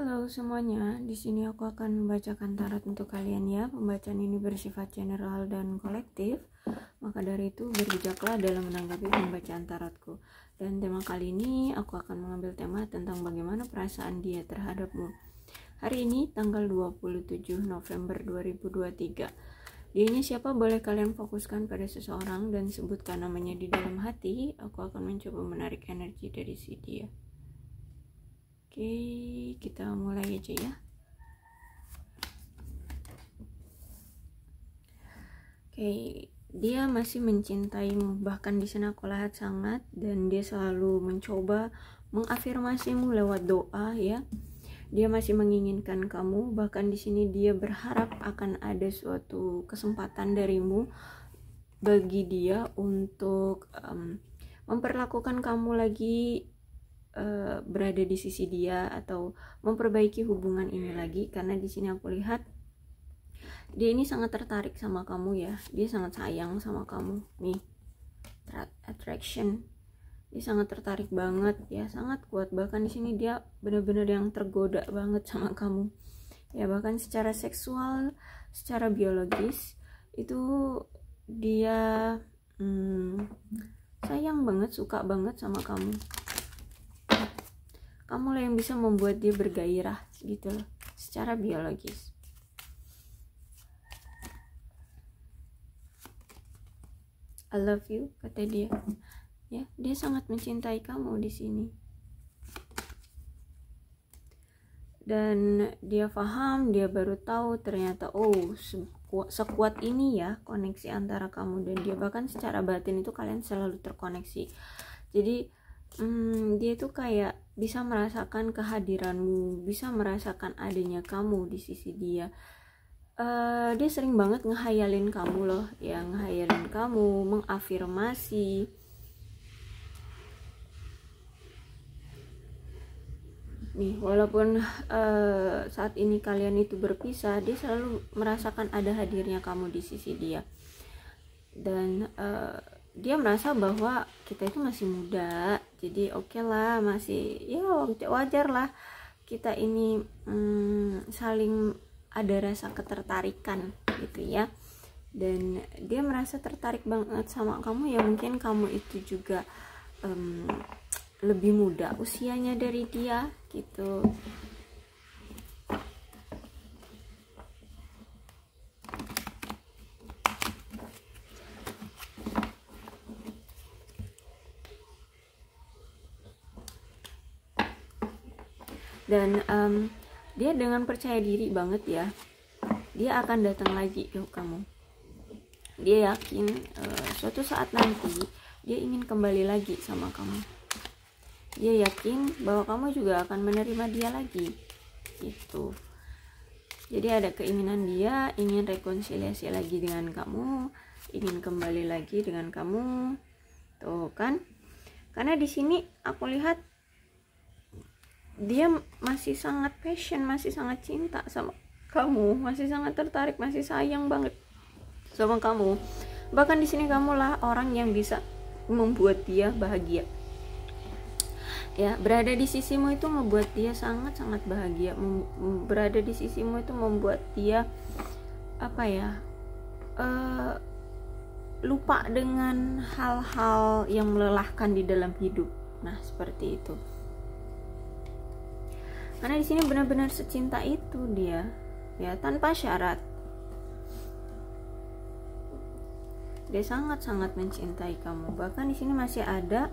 Halo semuanya, di sini aku akan membacakan tarot untuk kalian ya. Pembacaan ini bersifat general dan kolektif, maka dari itu berbijaklah dalam menanggapi pembacaan tarotku. Dan tema kali ini aku akan mengambil tema tentang bagaimana perasaan dia terhadapmu. Hari ini tanggal 27 November 2023. Dia Dianya siapa boleh kalian fokuskan pada seseorang dan sebutkan namanya di dalam hati, aku akan mencoba menarik energi dari si dia. Oke, kita mulai aja ya. Oke, dia masih mencintaimu. Bahkan di sana aku lihat sangat dan dia selalu mencoba mengafirmasimu lewat doa ya. Dia masih menginginkan kamu, bahkan di sini dia berharap akan ada suatu kesempatan darimu bagi dia untuk um, memperlakukan kamu lagi Eh, berada di sisi dia atau memperbaiki hubungan ini lagi karena di sini aku lihat dia ini sangat tertarik sama kamu ya dia sangat sayang sama kamu nih attraction dia sangat tertarik banget ya sangat kuat bahkan di sini dia benar-benar yang tergoda banget sama kamu ya bahkan secara seksual secara biologis itu dia hmm, sayang banget suka banget sama kamu lah yang bisa membuat dia bergairah gitu loh secara biologis I love you kata dia ya dia sangat mencintai kamu di sini dan dia paham dia baru tahu ternyata oh sekuat, sekuat ini ya koneksi antara kamu dan dia bahkan secara batin itu kalian selalu terkoneksi jadi hmm, dia tuh kayak bisa merasakan kehadiranmu, bisa merasakan adanya kamu di sisi dia. Uh, dia sering banget ngehayalin kamu loh, yang ngehayalin kamu, mengafirmasi. Nih, walaupun uh, saat ini kalian itu berpisah, dia selalu merasakan ada hadirnya kamu di sisi dia. Dan uh, dia merasa bahwa kita itu masih muda jadi oke okay lah masih ya wajar lah kita ini hmm, saling ada rasa ketertarikan gitu ya dan dia merasa tertarik banget sama kamu ya mungkin kamu itu juga um, lebih muda usianya dari dia gitu dan um, dia dengan percaya diri banget ya dia akan datang lagi ke kamu dia yakin uh, suatu saat nanti dia ingin kembali lagi sama kamu dia yakin bahwa kamu juga akan menerima dia lagi itu jadi ada keinginan dia ingin rekonsiliasi lagi dengan kamu ingin kembali lagi dengan kamu tuh kan karena di sini aku lihat dia masih sangat passion masih sangat cinta sama kamu masih sangat tertarik masih sayang banget sama kamu bahkan di sini kamulah orang yang bisa membuat dia bahagia ya berada di sisimu itu membuat dia sangat sangat bahagia Mem berada di sisimu itu membuat dia apa ya uh, lupa dengan hal-hal yang melelahkan di dalam hidup nah seperti itu karena di sini benar-benar secinta itu dia ya tanpa syarat dia sangat-sangat mencintai kamu bahkan di sini masih ada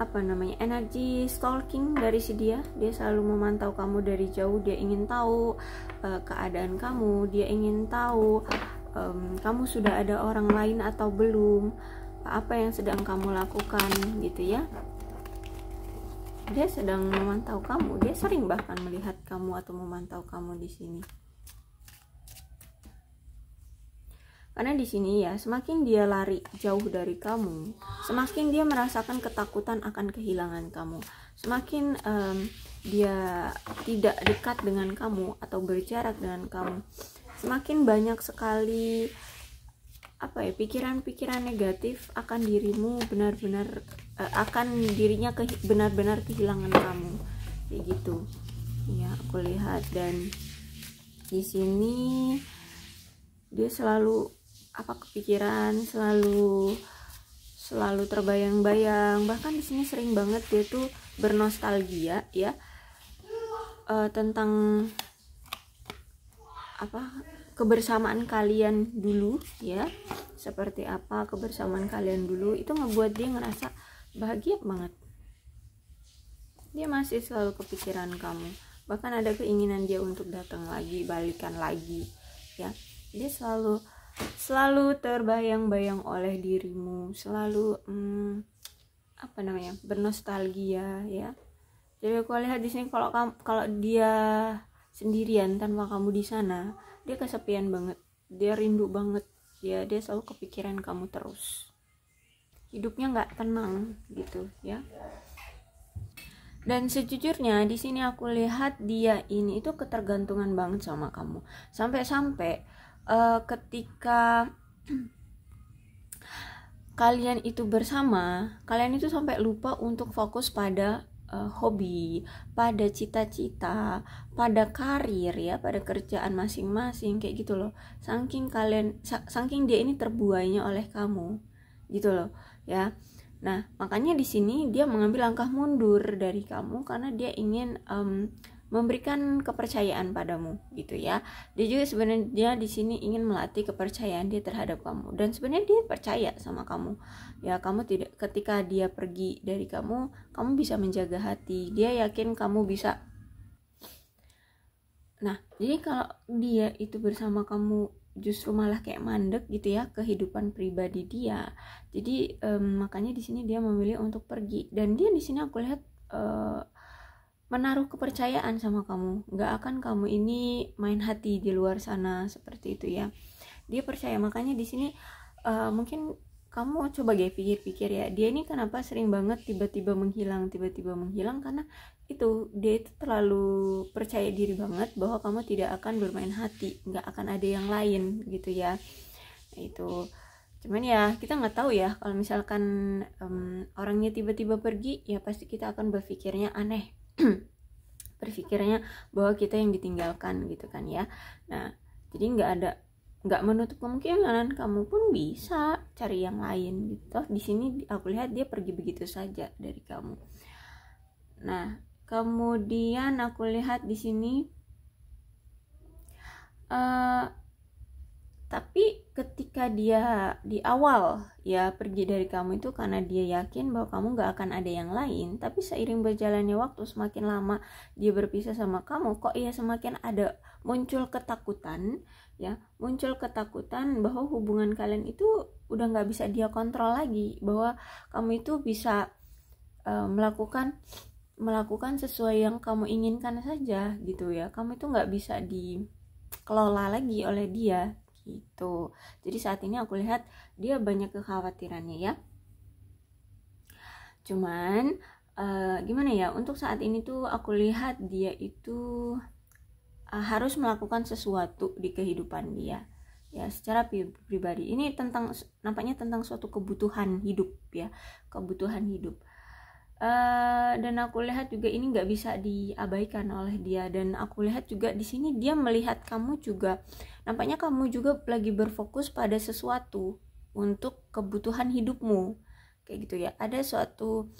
apa namanya energi stalking dari si dia dia selalu memantau kamu dari jauh dia ingin tahu uh, keadaan kamu dia ingin tahu um, kamu sudah ada orang lain atau belum apa yang sedang kamu lakukan gitu ya dia sedang memantau kamu dia sering bahkan melihat kamu atau memantau kamu di sini Karena di sini ya, semakin dia lari jauh dari kamu, semakin dia merasakan ketakutan akan kehilangan kamu. Semakin um, dia tidak dekat dengan kamu atau berjarak dengan kamu, semakin banyak sekali apa ya pikiran-pikiran negatif akan dirimu benar-benar uh, akan dirinya ke, benar-benar kehilangan kamu kayak gitu ya aku lihat dan di sini dia selalu apa kepikiran selalu selalu terbayang-bayang bahkan di sini sering banget dia tuh bernostalgia ya uh, tentang apa kebersamaan kalian dulu ya seperti apa kebersamaan kalian dulu itu ngebuat dia ngerasa bahagia banget dia masih selalu kepikiran kamu bahkan ada keinginan dia untuk datang lagi balikan lagi ya dia selalu selalu terbayang-bayang oleh dirimu selalu hmm, apa namanya bernostalgia ya jadi aku lihat di sini kalau kalau dia sendirian tanpa kamu di sana dia kesepian banget dia rindu banget ya dia selalu kepikiran kamu terus hidupnya nggak tenang gitu ya dan sejujurnya di sini aku lihat dia ini itu ketergantungan banget sama kamu sampai-sampai uh, ketika kalian itu bersama kalian itu sampai lupa untuk fokus pada uh, hobi, pada cita-cita, pada karir ya, pada kerjaan masing-masing kayak gitu loh. Saking kalian saking dia ini terbuainya oleh kamu. Gitu loh, ya. Nah, makanya di sini dia mengambil langkah mundur dari kamu karena dia ingin um, memberikan kepercayaan padamu gitu ya. Dia juga sebenarnya di sini ingin melatih kepercayaan dia terhadap kamu dan sebenarnya dia percaya sama kamu. Ya, kamu tidak ketika dia pergi dari kamu, kamu bisa menjaga hati. Dia yakin kamu bisa Nah, jadi kalau dia itu bersama kamu justru malah kayak mandek gitu ya kehidupan pribadi dia. Jadi um, makanya di sini dia memilih untuk pergi dan dia di sini aku lihat uh, menaruh kepercayaan sama kamu nggak akan kamu ini main hati di luar sana seperti itu ya dia percaya makanya di sini uh, mungkin kamu coba gaya pikir-pikir ya dia ini kenapa sering banget tiba-tiba menghilang tiba-tiba menghilang karena itu dia itu terlalu percaya diri banget bahwa kamu tidak akan bermain hati nggak akan ada yang lain gitu ya nah, itu cuman ya kita nggak tahu ya kalau misalkan um, orangnya tiba-tiba pergi ya pasti kita akan berpikirnya aneh berpikirnya bahwa kita yang ditinggalkan gitu kan ya nah jadi nggak ada nggak menutup kemungkinan kamu pun bisa cari yang lain gitu di sini aku lihat dia pergi begitu saja dari kamu nah kemudian aku lihat di sini eh, tapi ketika dia di awal ya pergi dari kamu itu karena dia yakin bahwa kamu gak akan ada yang lain tapi seiring berjalannya waktu semakin lama dia berpisah sama kamu kok ia ya semakin ada muncul ketakutan ya muncul ketakutan bahwa hubungan kalian itu udah gak bisa dia kontrol lagi bahwa kamu itu bisa uh, melakukan melakukan sesuai yang kamu inginkan saja gitu ya kamu itu gak bisa dikelola lagi oleh dia gitu jadi saat ini aku lihat dia banyak kekhawatirannya ya cuman uh, gimana ya untuk saat ini tuh aku lihat dia itu uh, harus melakukan sesuatu di kehidupan dia ya secara pribadi ini tentang nampaknya tentang suatu kebutuhan hidup ya kebutuhan hidup Eh, dan aku lihat juga ini nggak bisa diabaikan oleh dia dan aku lihat juga di sini dia melihat kamu juga nampaknya kamu juga lagi berfokus pada sesuatu untuk kebutuhan hidupmu kayak gitu ya ada suatu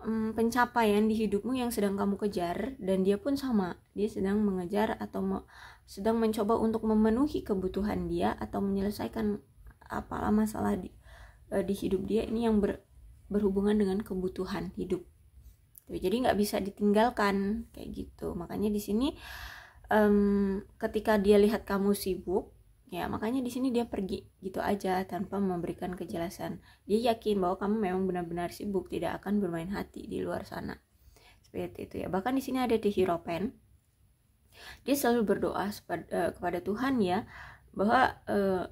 um, pencapaian di hidupmu yang sedang kamu kejar dan dia pun sama dia sedang mengejar atau me sedang mencoba untuk memenuhi kebutuhan dia atau menyelesaikan apalah masalah di uh, di hidup dia ini yang ber berhubungan dengan kebutuhan hidup gitu. jadi nggak bisa ditinggalkan kayak gitu makanya di sini um, ketika dia lihat kamu sibuk ya makanya di sini dia pergi gitu aja tanpa memberikan kejelasan dia yakin bahwa kamu memang benar-benar sibuk tidak akan bermain hati di luar sana seperti itu ya bahkan di sini ada di Hiropen dia selalu berdoa eh, kepada Tuhan ya bahwa uh,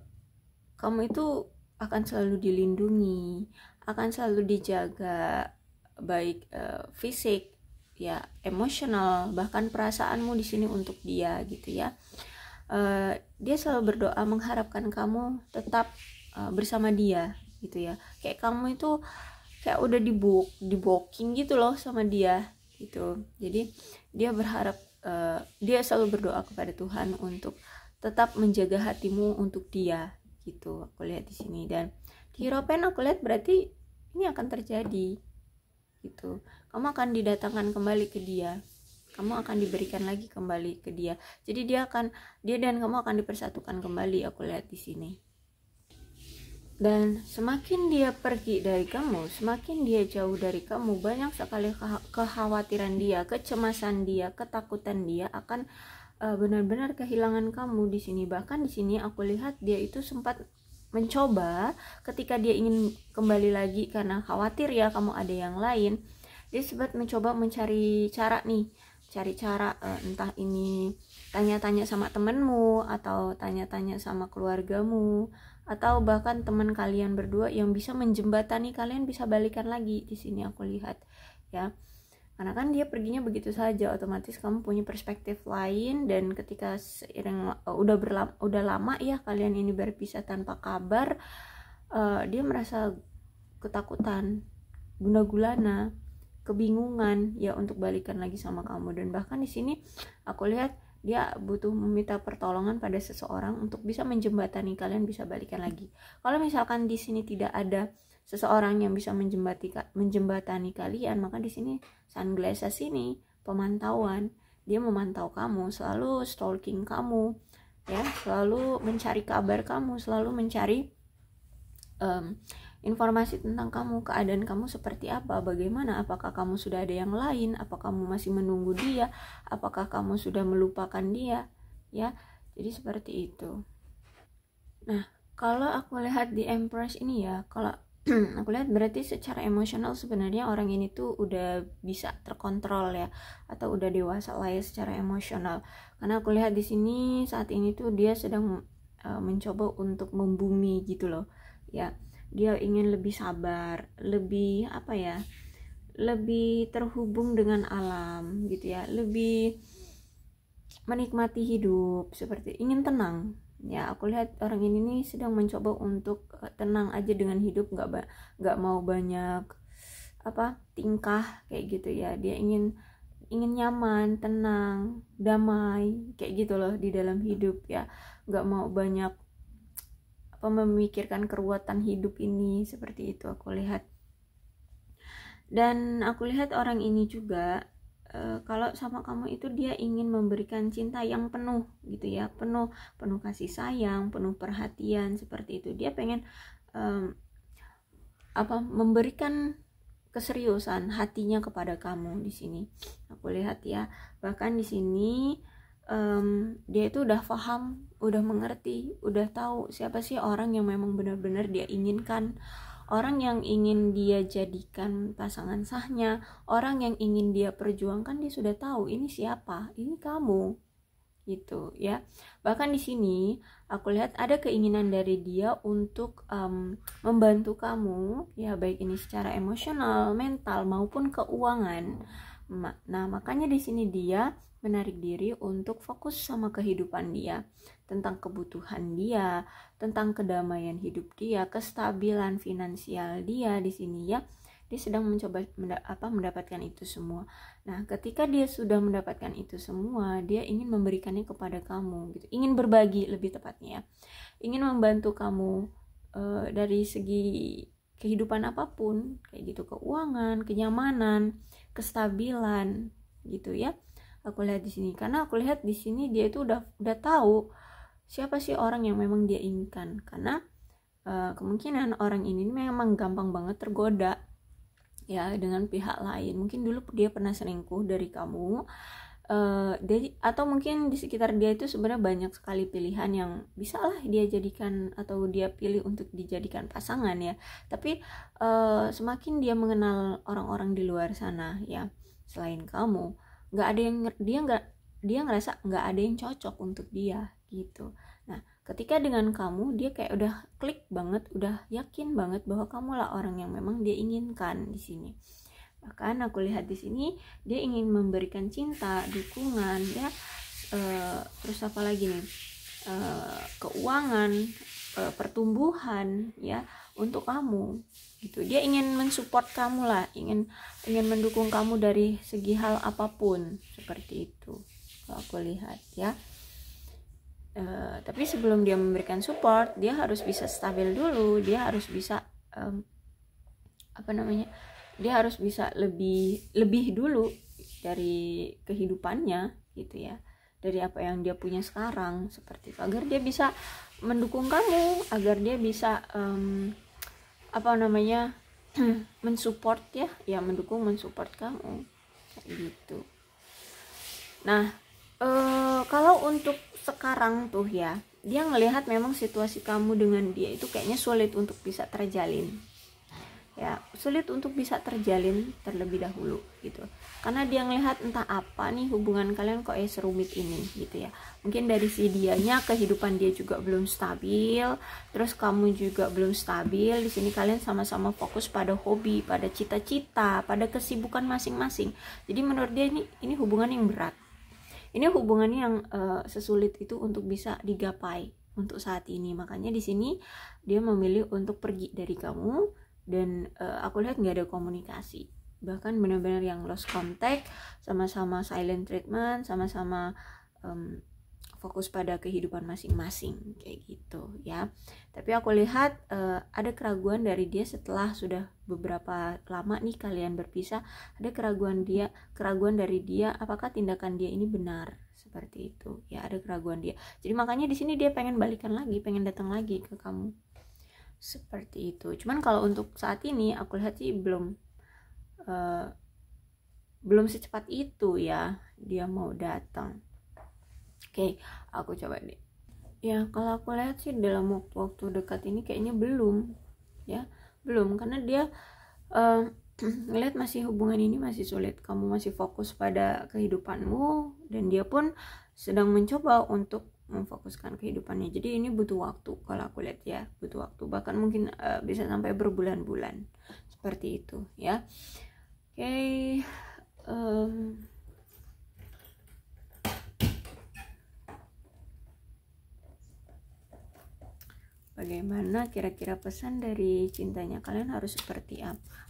kamu itu akan selalu dilindungi akan selalu dijaga baik uh, fisik ya emosional bahkan perasaanmu di sini untuk dia gitu ya uh, dia selalu berdoa mengharapkan kamu tetap uh, bersama dia gitu ya kayak kamu itu kayak udah di diboking gitu loh sama dia gitu jadi dia berharap uh, dia selalu berdoa kepada Tuhan untuk tetap menjaga hatimu untuk dia gitu aku lihat di sini dan di aku lihat berarti ini akan terjadi gitu kamu akan didatangkan kembali ke dia kamu akan diberikan lagi kembali ke dia jadi dia akan dia dan kamu akan dipersatukan kembali aku lihat di sini dan semakin dia pergi dari kamu, semakin dia jauh dari kamu, banyak sekali kekhawatiran dia, kecemasan dia, ketakutan dia akan eh, benar-benar kehilangan kamu di sini. Bahkan di sini aku lihat dia itu sempat mencoba ketika dia ingin kembali lagi karena khawatir ya kamu ada yang lain dia sempat mencoba mencari cara nih cari cara uh, entah ini tanya-tanya sama temenmu atau tanya-tanya sama keluargamu atau bahkan teman kalian berdua yang bisa menjembatani kalian bisa balikan lagi di sini aku lihat ya karena kan dia perginya begitu saja otomatis kamu punya perspektif lain dan ketika seiring uh, udah berlama, udah lama ya kalian ini berpisah tanpa kabar uh, dia merasa ketakutan guna gulana kebingungan ya untuk balikan lagi sama kamu dan bahkan di sini aku lihat dia butuh meminta pertolongan pada seseorang untuk bisa menjembatani kalian bisa balikan lagi kalau misalkan di sini tidak ada seseorang yang bisa menjembati menjembatani kalian maka di sini sunglasses ini pemantauan dia memantau kamu selalu stalking kamu ya selalu mencari kabar kamu selalu mencari um, informasi tentang kamu, keadaan kamu seperti apa, bagaimana, apakah kamu sudah ada yang lain, apakah kamu masih menunggu dia, apakah kamu sudah melupakan dia, ya. Jadi seperti itu. Nah, kalau aku lihat di Empress ini ya, kalau Hmm, aku lihat berarti secara emosional sebenarnya orang ini tuh udah bisa terkontrol ya atau udah dewasa lah ya secara emosional karena aku lihat di sini saat ini tuh dia sedang uh, mencoba untuk membumi gitu loh ya dia ingin lebih sabar lebih apa ya lebih terhubung dengan alam gitu ya lebih menikmati hidup seperti ingin tenang ya aku lihat orang ini nih sedang mencoba untuk eh, tenang aja dengan hidup nggak nggak mau banyak apa tingkah kayak gitu ya dia ingin ingin nyaman tenang damai kayak gitu loh di dalam hidup ya nggak mau banyak apa memikirkan keruatan hidup ini seperti itu aku lihat dan aku lihat orang ini juga Eh, kalau sama kamu itu dia ingin memberikan cinta yang penuh gitu ya penuh penuh kasih sayang penuh perhatian seperti itu dia pengen e, apa memberikan keseriusan hatinya kepada kamu di sini aku lihat ya bahkan di sini um, dia itu udah paham udah mengerti udah tahu siapa sih orang yang memang benar-benar dia inginkan orang yang ingin dia jadikan pasangan sahnya, orang yang ingin dia perjuangkan dia sudah tahu ini siapa, ini kamu gitu ya. Bahkan di sini aku lihat ada keinginan dari dia untuk um, membantu kamu ya baik ini secara emosional, mental maupun keuangan. Nah, makanya di sini dia menarik diri untuk fokus sama kehidupan dia, tentang kebutuhan dia, tentang kedamaian hidup dia, kestabilan finansial dia di sini ya. Dia sedang mencoba apa mendapatkan itu semua. Nah, ketika dia sudah mendapatkan itu semua, dia ingin memberikannya kepada kamu gitu. Ingin berbagi lebih tepatnya ya. Ingin membantu kamu uh, dari segi kehidupan apapun, kayak gitu keuangan, kenyamanan, kestabilan gitu ya aku lihat di sini karena aku lihat di sini dia itu udah udah tahu siapa sih orang yang memang dia inginkan karena uh, kemungkinan orang ini memang gampang banget tergoda ya dengan pihak lain mungkin dulu dia pernah selingkuh dari kamu uh, atau mungkin di sekitar dia itu sebenarnya banyak sekali pilihan yang bisa lah dia jadikan atau dia pilih untuk dijadikan pasangan ya tapi uh, semakin dia mengenal orang-orang di luar sana ya selain kamu nggak ada yang dia nggak dia ngerasa nggak ada yang cocok untuk dia gitu nah ketika dengan kamu dia kayak udah klik banget udah yakin banget bahwa kamu lah orang yang memang dia inginkan di sini bahkan aku lihat di sini dia ingin memberikan cinta dukungan ya e, terus apa lagi nih e, keuangan e, pertumbuhan ya untuk kamu gitu dia ingin mensupport kamu lah ingin ingin mendukung kamu dari segi hal apapun seperti itu kalau aku lihat ya e, tapi sebelum dia memberikan support dia harus bisa stabil dulu dia harus bisa um, apa namanya dia harus bisa lebih lebih dulu dari kehidupannya gitu ya dari apa yang dia punya sekarang seperti itu agar dia bisa mendukung kamu agar dia bisa um, apa namanya mensupport ya ya mendukung mensupport kamu kayak gitu nah e, kalau untuk sekarang tuh ya dia ngelihat memang situasi kamu dengan dia itu kayaknya sulit untuk bisa terjalin ya sulit untuk bisa terjalin terlebih dahulu gitu karena dia ngelihat entah apa nih hubungan kalian kok eh serumit ini gitu ya mungkin dari si dianya kehidupan dia juga belum stabil terus kamu juga belum stabil di sini kalian sama-sama fokus pada hobi pada cita-cita pada kesibukan masing-masing jadi menurut dia ini ini hubungan yang berat ini hubungan yang uh, sesulit itu untuk bisa digapai untuk saat ini makanya di sini dia memilih untuk pergi dari kamu dan uh, aku lihat nggak ada komunikasi bahkan benar-benar yang lost contact sama-sama silent treatment sama-sama um, fokus pada kehidupan masing-masing kayak gitu ya tapi aku lihat uh, ada keraguan dari dia setelah sudah beberapa lama nih kalian berpisah ada keraguan dia keraguan dari dia apakah tindakan dia ini benar seperti itu ya ada keraguan dia jadi makanya di sini dia pengen balikan lagi pengen datang lagi ke kamu seperti itu cuman kalau untuk saat ini aku lihat sih belum uh, belum secepat itu ya dia mau datang oke okay, aku coba deh ya kalau aku lihat sih dalam waktu-waktu dekat ini kayaknya belum ya belum karena dia uh, eh, ngeliat masih hubungan ini masih sulit kamu masih fokus pada kehidupanmu dan dia pun sedang mencoba untuk memfokuskan kehidupannya jadi ini butuh waktu kalau aku lihat ya butuh waktu bahkan mungkin uh, bisa sampai berbulan-bulan seperti itu ya oke okay. um, bagaimana kira-kira pesan dari cintanya kalian harus seperti apa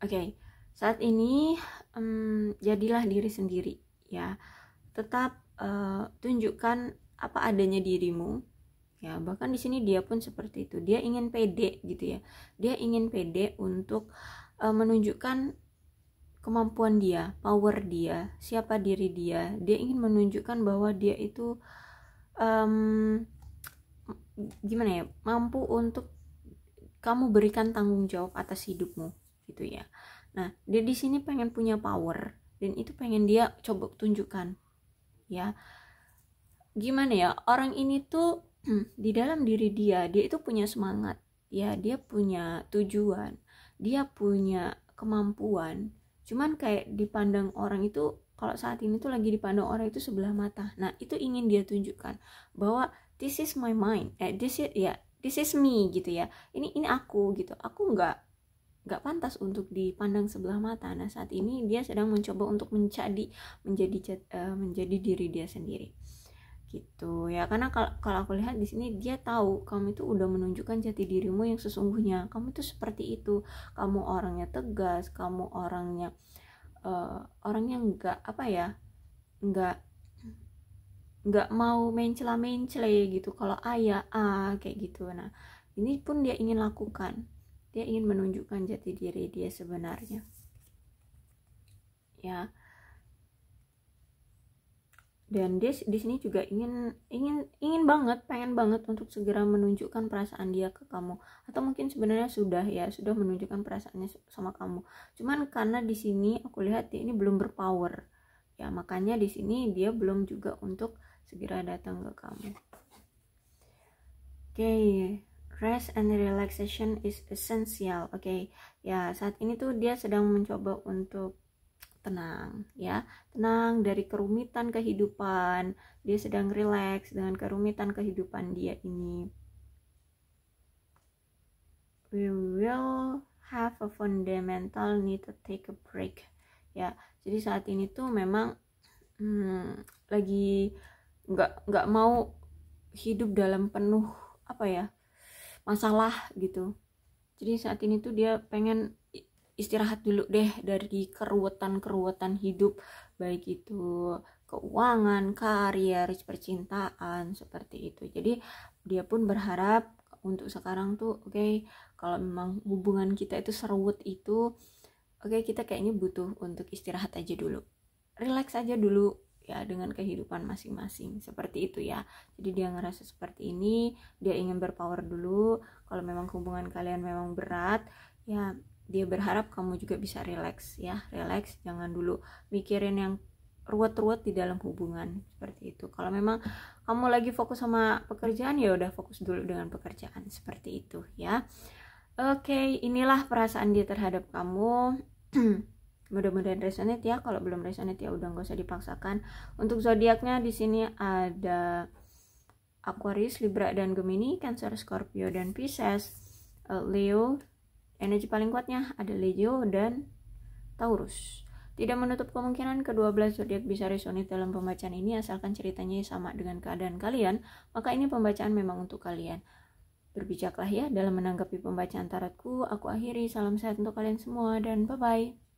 Oke, okay, saat ini um, jadilah diri sendiri ya. Tetap uh, tunjukkan apa adanya dirimu ya bahkan di sini dia pun seperti itu dia ingin pede gitu ya dia ingin pede untuk uh, menunjukkan kemampuan dia power dia siapa diri dia dia ingin menunjukkan bahwa dia itu um, gimana ya mampu untuk kamu berikan tanggung jawab atas hidupmu gitu ya nah dia di sini pengen punya power dan itu pengen dia coba tunjukkan ya gimana ya orang ini tuh di dalam diri dia dia itu punya semangat ya dia punya tujuan dia punya kemampuan cuman kayak dipandang orang itu kalau saat ini tuh lagi dipandang orang itu sebelah mata. Nah, itu ingin dia tunjukkan bahwa this is my mind, eh, this is ya, yeah, this is me gitu ya. Ini ini aku gitu. Aku nggak nggak pantas untuk dipandang sebelah mata. Nah saat ini dia sedang mencoba untuk menjadi menjadi uh, eh, menjadi diri dia sendiri gitu ya karena kalau aku lihat di sini dia tahu kamu itu udah menunjukkan jati dirimu yang sesungguhnya kamu itu seperti itu kamu orangnya tegas kamu orangnya uh, orangnya nggak apa ya nggak nggak mau mencela mencela gitu kalau ayah, ah kayak gitu nah ini pun dia ingin lakukan dia ingin menunjukkan jati diri dia sebenarnya ya dan dia di sini juga ingin ingin ingin banget pengen banget untuk segera menunjukkan perasaan dia ke kamu atau mungkin sebenarnya sudah ya sudah menunjukkan perasaannya sama kamu cuman karena di sini aku lihat dia ini belum berpower ya makanya di sini dia belum juga untuk segera datang ke kamu oke okay rest and relaxation is essential. Oke, okay. ya saat ini tuh dia sedang mencoba untuk tenang, ya, tenang dari kerumitan kehidupan. Dia sedang relax dengan kerumitan kehidupan dia ini. We will have a fundamental need to take a break. Ya, jadi saat ini tuh memang hmm, lagi nggak nggak mau hidup dalam penuh apa ya masalah gitu jadi saat ini tuh dia pengen istirahat dulu deh dari keruwetan-keruwetan hidup baik itu keuangan, karir, percintaan seperti itu. Jadi dia pun berharap untuk sekarang tuh oke okay, kalau memang hubungan kita itu seruwet itu oke okay, kita kayaknya butuh untuk istirahat aja dulu. Relax aja dulu ya dengan kehidupan masing-masing seperti itu ya jadi dia ngerasa seperti ini dia ingin berpower dulu kalau memang hubungan kalian memang berat ya dia berharap kamu juga bisa relax ya relax jangan dulu mikirin yang ruwet-ruwet di dalam hubungan seperti itu kalau memang kamu lagi fokus sama pekerjaan ya udah fokus dulu dengan pekerjaan seperti itu ya oke inilah perasaan dia terhadap kamu mudah-mudahan resonate ya kalau belum resonate ya udah nggak usah dipaksakan untuk zodiaknya di sini ada Aquarius, Libra dan Gemini, Cancer, Scorpio dan Pisces, eh, Leo. Energi paling kuatnya ada Leo dan Taurus. Tidak menutup kemungkinan kedua belas zodiak bisa resonate dalam pembacaan ini asalkan ceritanya sama dengan keadaan kalian, maka ini pembacaan memang untuk kalian. Berbijaklah ya dalam menanggapi pembacaan tarotku. Aku akhiri salam sehat untuk kalian semua dan bye bye.